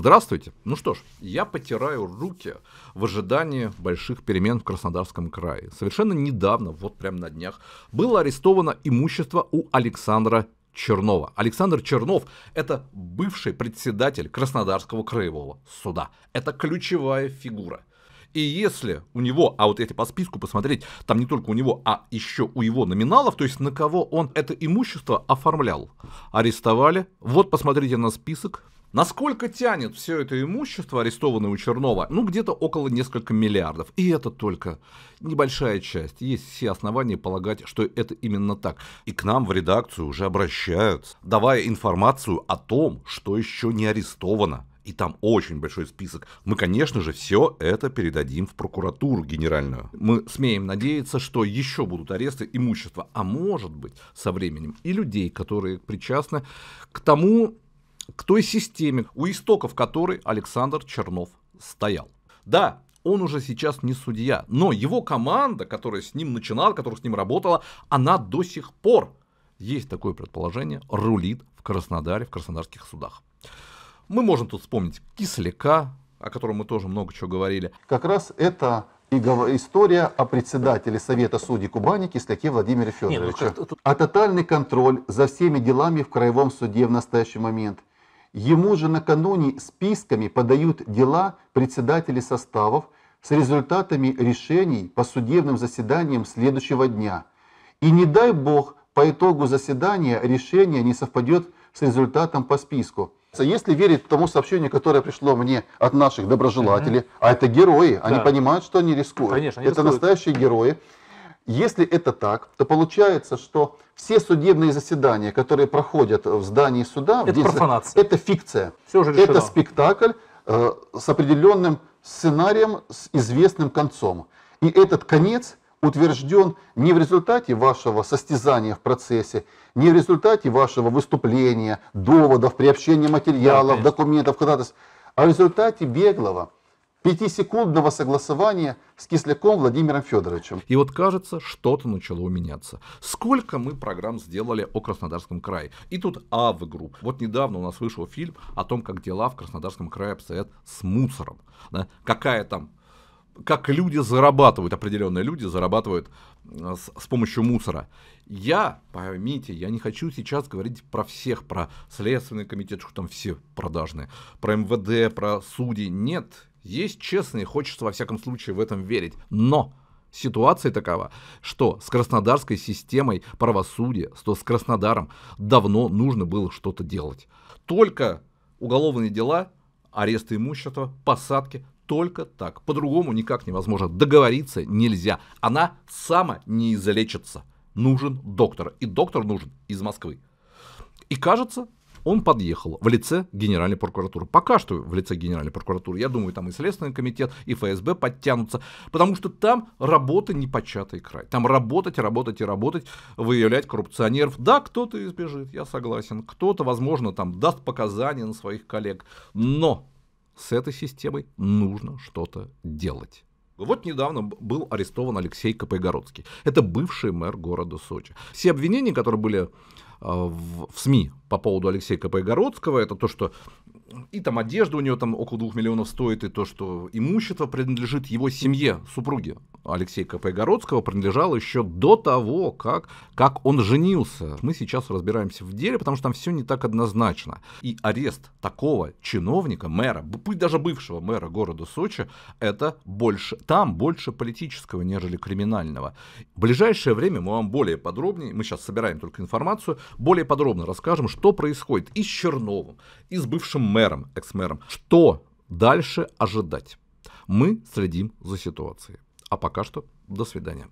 Здравствуйте. Ну что ж, я потираю руки в ожидании больших перемен в Краснодарском крае. Совершенно недавно, вот прямо на днях, было арестовано имущество у Александра Чернова. Александр Чернов – это бывший председатель Краснодарского краевого суда. Это ключевая фигура. И если у него, а вот если по списку посмотреть, там не только у него, а еще у его номиналов, то есть на кого он это имущество оформлял, арестовали. Вот посмотрите на список, Насколько тянет все это имущество, арестованное у Чернова? Ну, где-то около нескольких миллиардов. И это только небольшая часть. Есть все основания полагать, что это именно так. И к нам в редакцию уже обращаются, давая информацию о том, что еще не арестовано и там очень большой список. Мы, конечно же, все это передадим в прокуратуру генеральную. Мы смеем надеяться, что еще будут аресты имущества, а может быть, со временем и людей, которые причастны к тому, к той системе, у истоков которой Александр Чернов стоял. Да, он уже сейчас не судья, но его команда, которая с ним начинала, которая с ним работала, она до сих пор, есть такое предположение, рулит в Краснодаре, в краснодарских судах. Мы можем тут вспомнить Кисляка, о котором мы тоже много чего говорили. Как раз это и история о председателе Совета судей Кубани Кисляке Владимире ну Федоровиче. Нет, ну, как... А тотальный контроль за всеми делами в Краевом суде в настоящий момент – Ему же накануне списками подают дела председатели составов с результатами решений по судебным заседаниям следующего дня. И не дай бог, по итогу заседания решение не совпадет с результатом по списку. Если верить тому сообщению, которое пришло мне от наших доброжелателей, угу. а это герои, да. они понимают, что они рискуют. Конечно, они это рискуют. настоящие герои. Если это так, то получается, что все судебные заседания, которые проходят в здании суда, это, здесь, профанация. это фикция. Все уже Это спектакль э, с определенным сценарием, с известным концом. И этот конец утвержден не в результате вашего состязания в процессе, не в результате вашего выступления, доводов, приобщения материалов, да, конечно. документов, ходатайств, а в результате беглого, пятисекундного согласования с Кисляком Владимиром Федоровичем. И вот кажется, что-то начало меняться. Сколько мы программ сделали о Краснодарском крае? И тут А в игру. Вот недавно у нас вышел фильм о том, как дела в Краснодарском крае обстоят с мусором. Да? Какая там как люди зарабатывают, определенные люди зарабатывают э, с, с помощью мусора. Я, поймите, я не хочу сейчас говорить про всех, про Следственный комитет, что там все продажные, про МВД, про судей. Нет, есть честные, хочется во всяком случае в этом верить. Но ситуация такова, что с краснодарской системой правосудия, что с Краснодаром давно нужно было что-то делать. Только уголовные дела, аресты имущества, посадки, только так. По-другому никак невозможно. Договориться нельзя. Она сама не излечится. Нужен доктор. И доктор нужен из Москвы. И кажется, он подъехал в лице Генеральной прокуратуры. Пока что в лице Генеральной прокуратуры. Я думаю, там и Следственный комитет, и ФСБ подтянутся, потому что там работа непочатый край. Там работать, работать и работать, выявлять коррупционеров. Да, кто-то избежит, я согласен. Кто-то, возможно, там даст показания на своих коллег. Но с этой системой нужно что-то делать. Вот недавно был арестован Алексей Копойгородский. Это бывший мэр города Сочи. Все обвинения, которые были Э, в, в СМИ по поводу Алексея Копейгородского. Это то, что и там одежда у него там около двух миллионов стоит, и то, что имущество принадлежит его семье, супруге Алексея Копейгородского принадлежала еще до того, как, как он женился. Мы сейчас разбираемся в деле, потому что там все не так однозначно. И арест такого чиновника, мэра, пусть даже бывшего мэра города Сочи, это больше, там больше политического, нежели криминального. В ближайшее время мы вам более подробнее, мы сейчас собираем только информацию, более подробно расскажем, что происходит и с Черновым, и с бывшим мэром, экс-мэром, что дальше ожидать. Мы следим за ситуацией. А пока что до свидания.